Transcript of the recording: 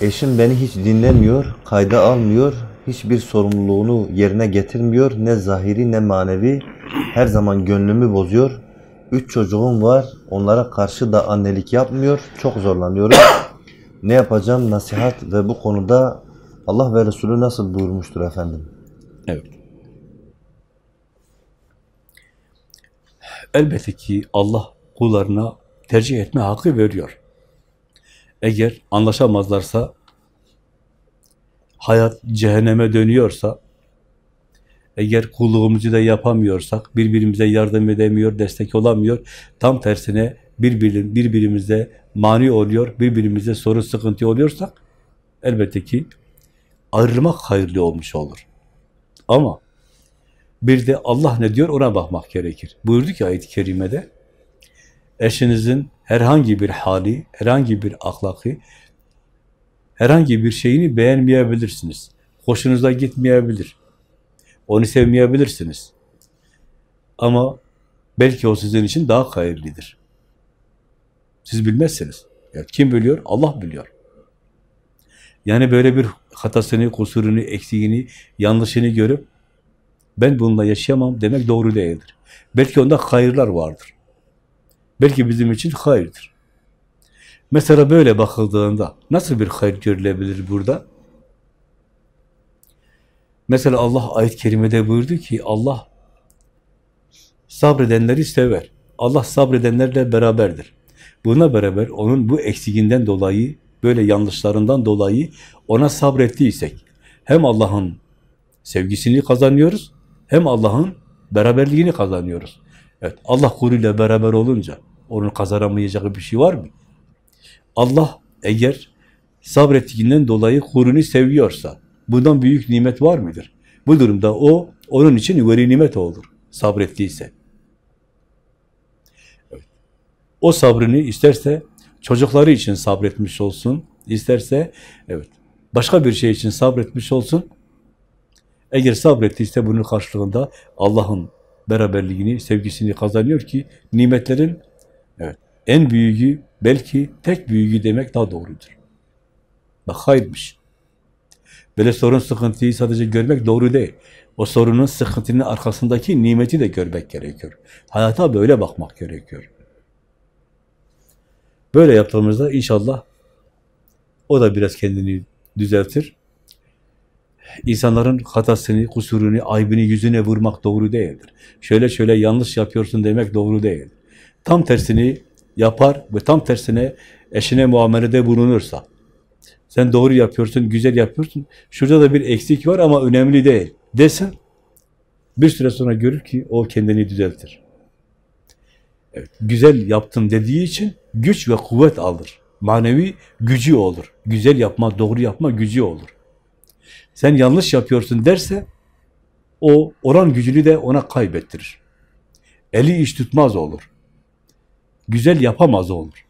Eşim beni hiç dinlemiyor, kayda almıyor, hiçbir sorumluluğunu yerine getirmiyor. Ne zahiri ne manevi. Her zaman gönlümü bozuyor. Üç çocuğum var. Onlara karşı da annelik yapmıyor. Çok zorlanıyorum. ne yapacağım? Nasihat ve bu konuda Allah ve Resulü nasıl buyurmuştur efendim? Evet. Elbette ki Allah kullarına tercih etme hakkı veriyor. Eğer anlaşamazlarsa, hayat cehenneme dönüyorsa, eğer kulluğumuzu da yapamıyorsak, birbirimize yardım edemiyor, destek olamıyor, tam tersine birbirim, birbirimize mani oluyor, birbirimize soru sıkıntı oluyorsak, elbette ki ayrılmak hayırlı olmuş olur. Ama bir de Allah ne diyor ona bakmak gerekir. Buyurdu ki ayet-i kerimede, eşinizin herhangi bir hali, herhangi bir ahlakı, herhangi bir şeyini beğenmeyebilirsiniz. Hoşunuza gitmeyebilir. Onu sevmeyebilirsiniz. Ama belki o sizin için daha hayırlıdır. Siz bilmezsiniz. Ya kim biliyor? Allah biliyor. Yani böyle bir hatasını, kusurunu, eksiğini, yanlışını görüp ben bununla yaşayamam demek doğru değildir. Belki onda hayırlar vardır. Belki bizim için hayırdır. Mesela böyle bakıldığında nasıl bir hayır görülebilir burada? Mesela Allah ayet-i kerimede buyurdu ki Allah sabredenleri sever. Allah sabredenlerle beraberdir. Buna beraber onun bu eksiginden dolayı, böyle yanlışlarından dolayı ona sabrettiysek hem Allah'ın sevgisini kazanıyoruz hem Allah'ın beraberliğini kazanıyoruz. Evet, Allah kuluyla beraber olunca onun kazanamayacağı bir şey var mı? Allah eğer sabrettiğinden dolayı kurunu seviyorsa bundan büyük nimet var mıdır? Bu durumda o onun için veri nimet olur sabrettiyse. Evet. O sabrını isterse çocukları için sabretmiş olsun, isterse evet başka bir şey için sabretmiş olsun. Eğer sabrettiyse bunun karşılığında Allah'ın beraberliğini, sevgisini kazanıyor ki nimetlerin en büyüğü, belki tek büyüğü demek daha doğrudur. Bak hayırmış. Böyle sorun sıkıntıyı sadece görmek doğru değil. O sorunun sıkıntının arkasındaki nimeti de görmek gerekiyor. Hayata böyle bakmak gerekiyor. Böyle yaptığımızda inşallah o da biraz kendini düzeltir. İnsanların hatasını, kusurunu, aybını yüzüne vurmak doğru değildir. Şöyle şöyle yanlış yapıyorsun demek doğru değil. Tam tersini yapar ve tam tersine eşine muamelede bulunursa. Sen doğru yapıyorsun, güzel yapıyorsun. Şurada da bir eksik var ama önemli değil desen bir süre sonra görür ki o kendini düzeltir. Evet, güzel yaptın dediği için güç ve kuvvet alır. Manevi gücü olur. Güzel yapma, doğru yapma gücü olur. Sen yanlış yapıyorsun derse o oran gücünü de ona kaybettirir. Eli iş tutmaz olur güzel yapamaz olur.